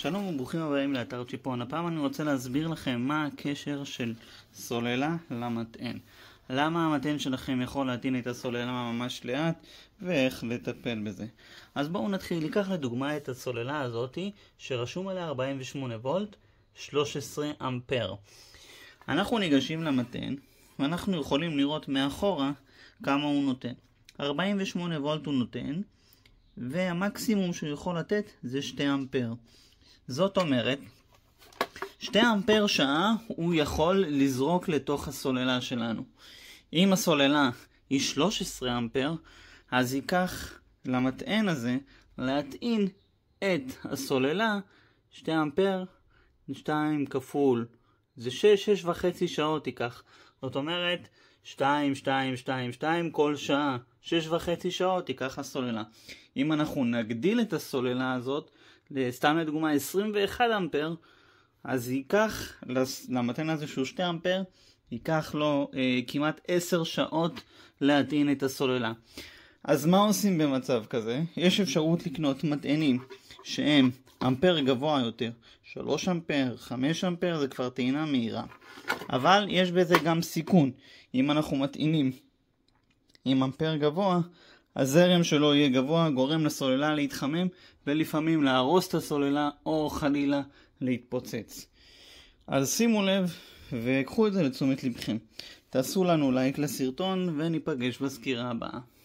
שלום וברוכים הבאים לאתר צ'יפון. הפעם אני רוצה להסביר לכם מה הקשר של סוללה למטען. למה המטען שלכם יכול להטעין את הסוללה ממש לאט ואיך לטפל בזה. אז בואו נתחיל. ניקח לדוגמה את הסוללה הזאתי שרשום עליה 48 וולט 13 אמפר. אנחנו ניגשים למטען ואנחנו יכולים לראות מאחורה כמה הוא נותן. 48 וולט הוא נותן והמקסימום שהוא יכול לתת זה 2 אמפר. זאת אומרת, 2 אמפר שעה הוא יכול לזרוק לתוך הסוללה שלנו. אם הסוללה היא 13 אמפר, אז ייקח למטען הזה להטעין את הסוללה 2 אמפר, 2 כפול, זה 6, 6 וחצי שעות ייקח. זאת אומרת, 2, 2, 2, 2 כל שעה, 6 וחצי שעות ייקח הסוללה. אם אנחנו נגדיל את הסוללה הזאת, לסתם לדוגמה 21 אמפר, אז ייקח למתן הזה שהוא 2 אמפר, ייקח לו אה, כמעט 10 שעות להטעין את הסוללה. אז מה עושים במצב כזה? יש אפשרות לקנות מטענים שהם אמפר גבוה יותר, 3 אמפר, 5 אמפר זה כבר טעינה מהירה. אבל יש בזה גם סיכון. אם אנחנו מטעינים עם אמפר גבוה, הזרם שלו יהיה גבוה, גורם לסוללה להתחמם ולפעמים להרוס את הסוללה או חלילה להתפוצץ. אז שימו לב וקחו את זה לתשומת לבכם. תעשו לנו לייק לסרטון וניפגש בסקירה הבאה.